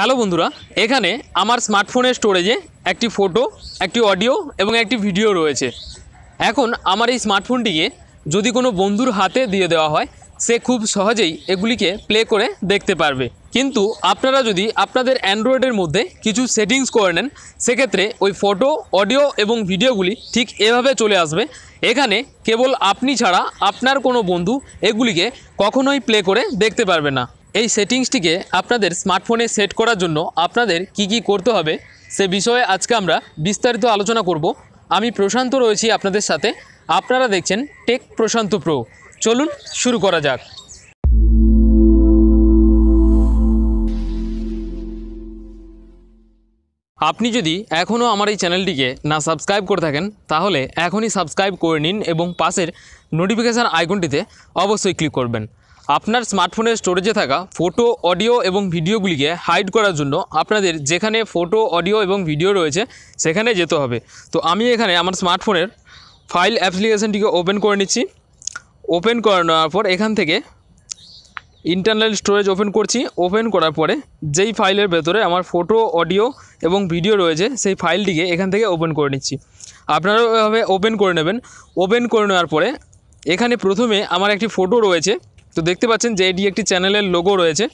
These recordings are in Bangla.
হ্যালো বন্ধুরা এখানে আমার স্মার্টফোনের স্টোরেজে একটি ফটো একটি অডিও এবং একটি ভিডিও রয়েছে এখন আমার এই স্মার্টফোনটিকে যদি কোনো বন্ধুর হাতে দিয়ে দেওয়া হয় সে খুব সহজেই এগুলিকে প্লে করে দেখতে পারবে কিন্তু আপনারা যদি আপনাদের অ্যান্ড্রয়েডের মধ্যে কিছু সেটিংস করে নেন সেক্ষেত্রে ওই ফটো অডিও এবং ভিডিওগুলি ঠিক এভাবে চলে আসবে এখানে কেবল আপনি ছাড়া আপনার কোনো বন্ধু এগুলিকে কখনোই প্লে করে দেখতে পারবে না এই সেটিংসটিকে আপনাদের স্মার্টফোনে সেট করার জন্য আপনাদের কি কি করতে হবে সে বিষয়ে আজকে আমরা বিস্তারিত আলোচনা করব আমি প্রশান্ত রয়েছি আপনাদের সাথে আপনারা দেখছেন টেক প্রশান্ত প্রো চলুন শুরু করা যাক আপনি যদি এখনও আমার এই চ্যানেলটিকে না সাবস্ক্রাইব করে থাকেন তাহলে এখনই সাবস্ক্রাইব করে নিন এবং পাশের নোটিফিকেশান আইকনটিতে অবশ্যই ক্লিক করবেন আপনার স্মার্টফোনের স্টোরেজে থাকা ফটো অডিও এবং ভিডিওগুলিকে হাইড করার জন্য আপনাদের যেখানে ফটো অডিও এবং ভিডিও রয়েছে সেখানে যেতে হবে তো আমি এখানে আমার স্মার্টফোনের ফাইল অ্যাপ্লিকেশানটিকে ওপেন করে নিচ্ছি ওপেন করে নেওয়ার পর এখান থেকে ইন্টারনাল স্টোরেজ ওপেন করছি ওপেন করার পরে যেই ফাইলের ভেতরে আমার ফটো অডিও এবং ভিডিও রয়েছে সেই ফাইলটিকে এখান থেকে ওপেন করে নিচ্ছি আপনারাও এভাবে ওপেন করে নেবেন ওপেন করে নেওয়ার পরে এখানে প্রথমে আমার একটি ফটো রয়েছে তো দেখতে পাচ্ছেন যে এটি একটি চ্যানেলের লোগো রয়েছে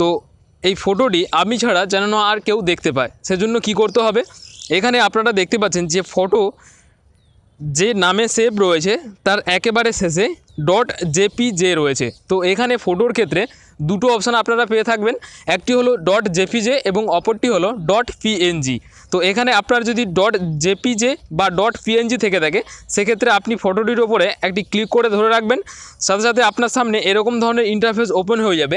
তো এই ফটোটি আমি ছাড়া যেন আর কেউ দেখতে পায় সেজন্য কি করতে হবে এখানে আপনারা দেখতে পাচ্ছেন যে ফটো যে নামে সেভ রয়েছে তার একেবারে শেষে ডট জেপিজে রয়েছে তো এখানে ফটোর ক্ষেত্রে দুটো অপশান আপনারা পেয়ে থাকবেন একটি হলো ডট জেপিজে এবং অপরটি হলো ডট পিএনজি তো এখানে আপনার যদি ডট জেপিজে বা ডট পিএনজি থেকে থাকে সেক্ষেত্রে আপনি ফটোটির ওপরে একটি ক্লিক করে ধরে রাখবেন সাথে সাথে আপনার সামনে এরকম ধরনের ইন্টারফেস ওপেন হয়ে যাবে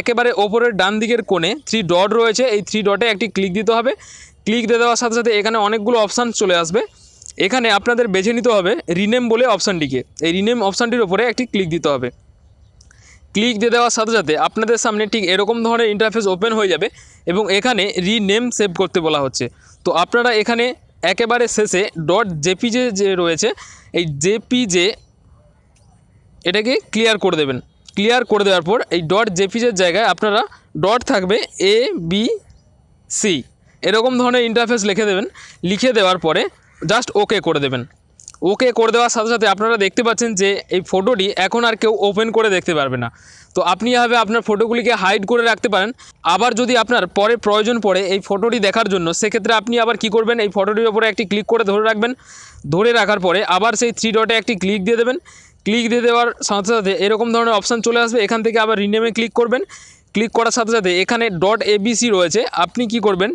একেবারে ওপরের ডান দিকের কোণে থ্রি ডট রয়েছে এই থ্রি ডটে একটি ক্লিক দিতে হবে ক্লিক দিয়ে দেওয়ার সাথে সাথে এখানে অনেকগুলো অপশান চলে আসবে এখানে আপনাদের বেছে নিতে হবে রিনেম বলে অপশানটিকে এই রিনেম অপশানটির ওপরে একটি ক্লিক দিতে হবে ক্লিক দিয়ে দেওয়ার সাথে সাথে আপনাদের সামনে ঠিক এরকম ধরনের ইন্টারফেস ওপেন হয়ে যাবে এবং এখানে রিনেম সেভ করতে বলা হচ্ছে তো আপনারা এখানে একেবারে শেষে ডট জেপিজে যে রয়েছে এই জেপিজে এটাকে ক্লিয়ার করে দেবেন ক্লিয়ার করে দেওয়ার পর এই ডট জেপিজের জায়গায় আপনারা ডট থাকবে এ বি সি এরকম ধরনের ইন্টারফেস লিখে দেবেন লিখে দেওয়ার পরে জাস্ট ওকে করে দেবেন ওকে করে দেওয়ার সাথে সাথে আপনারা দেখতে পাচ্ছেন যে এই ফটোটি এখন আর কেউ ওপেন করে দেখতে পারবে না তো আপনি এভাবে আপনার ফটোগুলিকে হাইড করে রাখতে পারেন আবার যদি আপনার পরে প্রয়োজন পড়ে এই ফটোটি দেখার জন্য সেক্ষেত্রে আপনি আবার কি করবেন এই ফটোটির ওপরে একটি ক্লিক করে ধরে রাখবেন ধরে রাখার পরে আবার সেই থ্রি ডটে একটি ক্লিক দিয়ে দেবেন ক্লিক দিয়ে দেওয়ার সাথে সাথে এরকম ধরনের অপশান চলে আসবে এখান থেকে আবার রিনেমে ক্লিক করবেন ক্লিক করার সাথে সাথে এখানে ডট এবিসি রয়েছে আপনি কি করবেন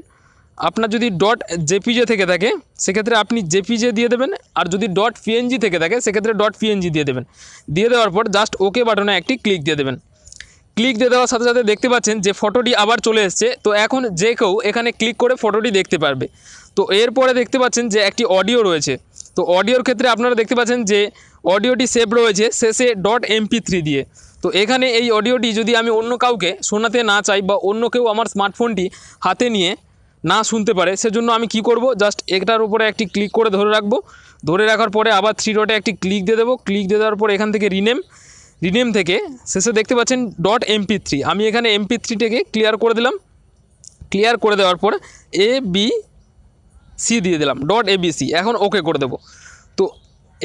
আপনার যদি ডট জেপিজে থেকে থাকে সেক্ষেত্রে আপনি জেপিজে দিয়ে দেবেন আর যদি ডট পিএনজি থেকে থাকে সেক্ষেত্রে ডট পিএনজি দিয়ে দেবেন দিয়ে দেওয়ার পর জাস্ট ওকে বাটনে একটি ক্লিক দিয়ে দেবেন ক্লিক দিয়ে দেওয়ার সাথে সাথে দেখতে পাচ্ছেন যে ফটোটি আবার চলে এসছে তো এখন যে কেউ এখানে ক্লিক করে ফটোটি দেখতে পারবে তো এরপরে দেখতে পাচ্ছেন যে একটি অডিও রয়েছে তো অডিওর ক্ষেত্রে আপনারা দেখতে পাচ্ছেন যে অডিওটি সেভ রয়েছে শেষে ডট এমপি থ্রি দিয়ে তো এখানে এই অডিওটি যদি আমি অন্য কাউকে শোনাতে না চাই বা অন্য কেউ আমার স্মার্টফোনটি হাতে নিয়ে না শুনতে পারে সেজন্য আমি কি করব জাস্ট একটার উপরে একটি ক্লিক করে ধরে রাখব ধরে রাখার পরে আবার থ্রি ডটে একটি ক্লিক দিয়ে দেবো ক্লিক দিয়ে দেওয়ার পর এখান থেকে রিনেম রিনেম থেকে শেষে দেখতে পাচ্ছেন ডট এমপি থ্রি আমি এখানে এমপি থ্রিটাকে ক্লিয়ার করে দিলাম ক্লিয়ার করে দেওয়ার পর এ বি সি দিয়ে দিলাম ডট এ বি সি এখন ওকে করে দেবো তো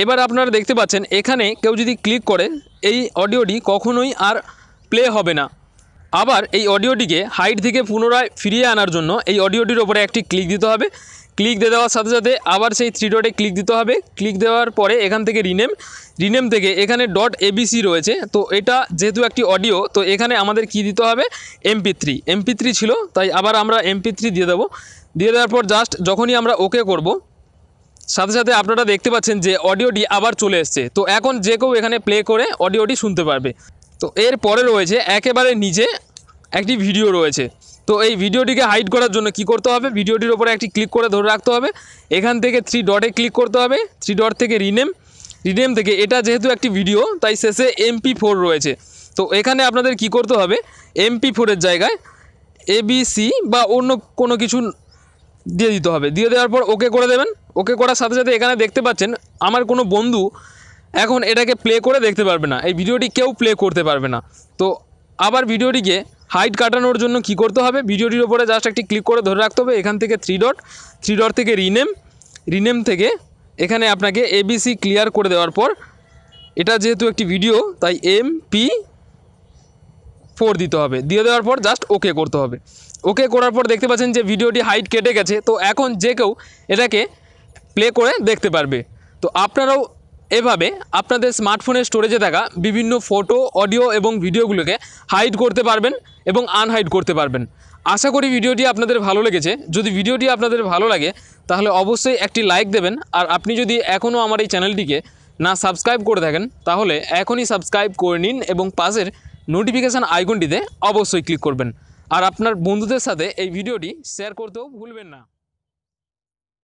এবার আপনারা দেখতে পাচ্ছেন এখানে কেউ যদি ক্লিক করে এই অডিওটি কখনোই আর প্লে হবে না আবার এই অডিওটিকে হাইট থেকে পুনরায় ফিরিয়ে আনার জন্য এই অডিওটির ওপরে একটি ক্লিক দিতে হবে ক্লিক দিয়ে দেওয়ার সাথে সাথে আবার সেই থ্রি ডটে ক্লিক দিতে হবে ক্লিক দেওয়ার পরে এখান থেকে রিনেম রিনেম থেকে এখানে ডট এবিসি রয়েছে তো এটা যেহেতু একটি অডিও তো এখানে আমাদের কি দিতে হবে এমপি থ্রি এমপি থ্রি ছিল তাই আবার আমরা এমপি থ্রি দিয়ে দেবো দিয়ে দেওয়ার পর জাস্ট যখনই আমরা ওকে করব সাথে সাথে আপনারা দেখতে পাচ্ছেন যে অডিওটি আবার চলে এসছে তো এখন যে কেউ এখানে প্লে করে অডিওটি শুনতে পারবে তো এর পরে রয়েছে একেবারে নিচে একটি ভিডিও রয়েছে তো এই ভিডিওটিকে হাইড করার জন্য কি করতে হবে ভিডিওটির ওপরে একটি ক্লিক করে ধরে রাখতে হবে এখান থেকে থ্রি ডটে ক্লিক করতে হবে থ্রি ডট থেকে রিনেম রিনেম থেকে এটা যেহেতু একটি ভিডিও তাই শেষে এমপি ফোর রয়েছে তো এখানে আপনাদের কি করতে হবে এমপি ফোরের জায়গায় এবিসি বা অন্য কোনো কিছু দিয়ে দিতে হবে দিয়ে দেওয়ার পর ওকে করে দেবেন ওকে করার সাথে সাথে এখানে দেখতে পাচ্ছেন আমার কোনো বন্ধু এখন এটাকে প্লে করে দেখতে পারবে না এই ভিডিওটি কেউ প্লে করতে পারবে না তো আবার ভিডিওটিকে হাইট কাটানোর জন্য কি করতে হবে ভিডিওটির ওপরে জাস্ট একটি ক্লিক করে ধরে রাখতে হবে এখান থেকে থ্রি ডট থ্রি ডট থেকে রিনেম রিনেম থেকে এখানে আপনাকে এবিসি ক্লিয়ার করে দেওয়ার পর এটা যেহেতু একটি ভিডিও তাই এম পি ফোর দিতে হবে দিয়ে দেওয়ার পর জাস্ট ওকে করতে হবে ওকে করার পর দেখতে পাচ্ছেন যে ভিডিওটি হাইট কেটে গেছে তো এখন যে কেউ এটাকে প্লে করে দেখতে পারবে তো আপনারাও এভাবে আপনাদের স্মার্টফোনের স্টোরেজে থাকা বিভিন্ন ফটো অডিও এবং ভিডিওগুলোকে হাইড করতে পারবেন এবং আনহাইড করতে পারবেন আশা করি ভিডিওটি আপনাদের ভালো লেগেছে যদি ভিডিওটি আপনাদের ভালো লাগে তাহলে অবশ্যই একটি লাইক দেবেন আর আপনি যদি এখনও আমার এই চ্যানেলটিকে না সাবস্ক্রাইব করে থাকেন তাহলে এখনই সাবস্ক্রাইব করে নিন এবং পাশের নোটিফিকেশান আইকনটিতে অবশ্যই ক্লিক করবেন আর আপনার বন্ধুদের সাথে এই ভিডিওটি শেয়ার করতেও ভুলবেন না